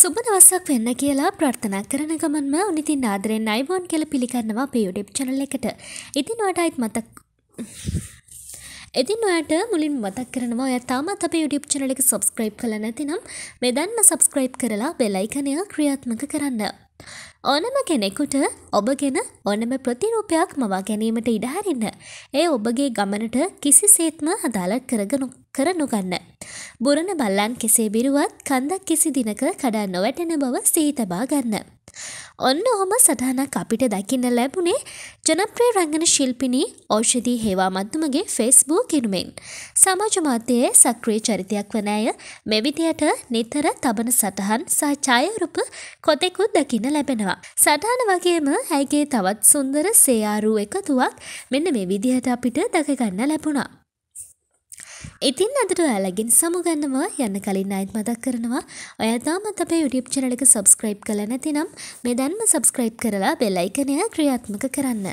සුබ දවසක් වෙන්න කියලා ප්‍රර්ථනා කරන ගමන්ම උනිතින් ආදරෙන් අයිබෝන් කියල පිළිකරනවා අපේ YouTube channel එකට. ඉතින් ඔයාට අයිත් මතක් ඉතින් ඔයාට මුලින් මතක් කරනවා ඔයා තාමත් අපේ YouTube channel එක subscribe කළා නැතිනම් මෙදන්ම subscribe කරලා bell icon එක ක්‍රියාත්මක කරන්න. ඕනම කෙනෙකුට ඔබගෙන ඕනම ප්‍රතිරූපයක් මවා ගැනීමට ඉඩහරින්න. ඒ ඔබගේ ගමනට කිසිසේත්ම අදාළ කරගනු කරනු ගන්න. බුරණ බල්ලන් කෙසේ බිරුවත් කන්දක් කිසි දිනක කඩා නොවැටෙන බව සීතබා ගන්න. ඔන්න ඔහොම සටහනක් අපිට දකින්න ලැබුණේ ජනප්‍රිය රංගන ශිල්පිණී ඖෂධී හේවා මධ්‍යමගේ ෆේස්බුක් ගිනුමෙන්. සමාජ මාධ්‍යයේ සක්‍රිය චරිතයක් වන අය මේ විදියට නිතර තබන සටහන් සහ ඡායාරූප කොතෙකුත් දකින්න ලැබෙනවා. සටහන වගේම ඇයගේ තවත් සුන්දර සේආරූ එකතුවක් මෙන්න මේ විදිහට අපිට දක ගන්න ලැබුණා. ඉතින් අදට ඔයාලගෙන් සමුගන්නවා යන්න කලින් අයිත් මතක් කරනවා ඔයා තාමත් අපේ YouTube channel එක subscribe කළා නැතිනම් මේ දැන්ම subscribe කරලා bell icon එක ක්‍රියාත්මක කරන්න.